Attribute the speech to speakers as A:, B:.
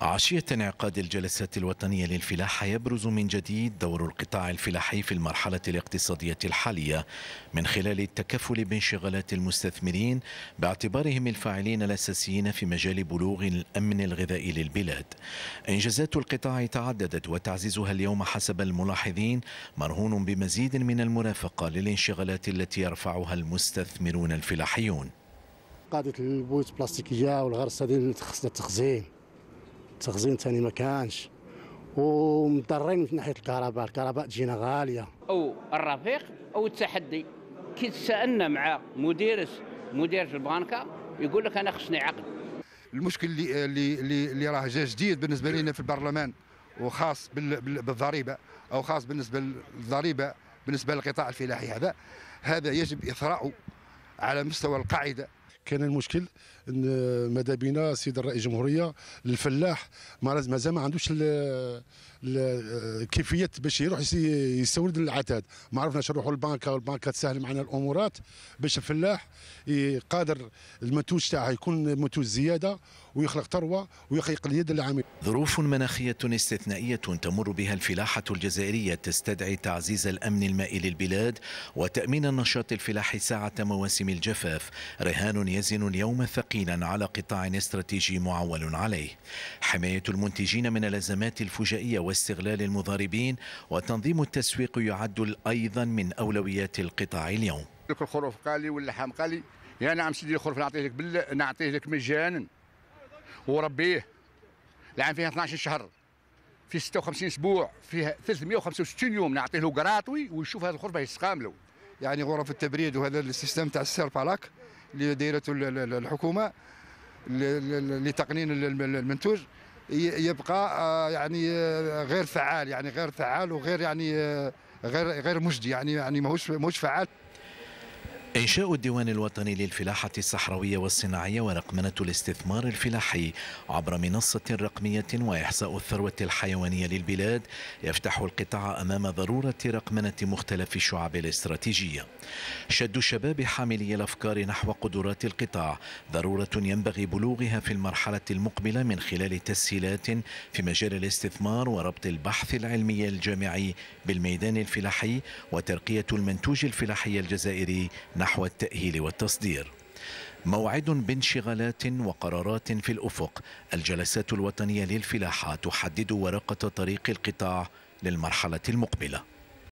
A: عشية انعقاد الجلسات الوطنية للفلاحة يبرز من جديد دور القطاع الفلاحي في المرحلة الاقتصادية الحالية من خلال التكفل بانشغالات المستثمرين باعتبارهم الفاعلين الأساسيين في مجال بلوغ الأمن الغذائي للبلاد إنجازات القطاع تعددت وتعزيزها اليوم حسب الملاحظين مرهون بمزيد من المرافقة للانشغالات التي يرفعها المستثمرون الفلاحيون
B: قاعدة البيوت البلاستيكية والغرسة هذه التخزين التخزين ثاني ما كانش ومضرين من ناحيه الكهرباء الكهرباء تجينا غاليه
C: او الرفيق او التحدي كي تسالنا مع مديرس مدير البنكه يقول لك انا خصني عقد المشكل اللي اللي اللي راه جا جديد بالنسبه لنا في البرلمان وخاص بالضريبه او خاص بالنسبه للضريبه بالنسبه للقطاع الفلاحي هذا هذا يجب اثراءه على مستوى القاعده
B: كان المشكل ان ماذا بينا السيد الرئيس الجمهوريه الفلاح مازال ما عندوش كيفيه باش يروح يستورد العتاد ما عرفناش نروحوا للبنكه والبنكه تسهل معنا الامورات باش الفلاح قادر المنتوج تاعها يكون
A: منتوج زياده ويخلق ثروه ويخلق اليد العامله ظروف مناخيه استثنائيه تمر بها الفلاحه الجزائريه تستدعي تعزيز الامن المائي للبلاد وتامين النشاط الفلاحي ساعه مواسم الجفاف رهان يزن اليوم ثقيلا على قطاع استراتيجي معول عليه حماية المنتجين من الأزمات الفجائية واستغلال المضاربين وتنظيم التسويق يعد أيضا من أولويات القطاع اليوم
C: الخروف قالي واللحم قالي يا نعم سيدي الخروف نعطيه لك بال... نعطيه لك مجانا وربيه العام فيها 12 شهر في 56 اسبوع فيها 365 يوم نعطيه له قراطوي ويشوف هذا الخروف يستقام له يعني غرف التبريد وهذا السيستم تاع السير بالاك اللي دايرته الحكومه لتقنين المنتوج يبقى يعني غير فعال يعني غير فعال وغير يعني آه، غير غير مجدي يعني يعني ماهوش ماهوش فعال
A: إنشاء الديوان الوطني للفلاحة الصحراوية والصناعية ورقمنة الاستثمار الفلاحي عبر منصة رقمية وإحصاء الثروة الحيوانية للبلاد يفتح القطاع أمام ضرورة رقمنة مختلف الشعب الاستراتيجية شد الشباب حاملي الأفكار نحو قدرات القطاع ضرورة ينبغي بلوغها في المرحلة المقبلة من خلال تسهيلات في مجال الاستثمار وربط البحث العلمي الجامعي بالميدان الفلاحي وترقية المنتوج الفلاحي الجزائري نحو نحو التأهيل والتصدير موعد بانشغالات وقرارات في الأفق الجلسات الوطنية للفلاحة تحدد ورقة طريق القطاع للمرحلة المقبلة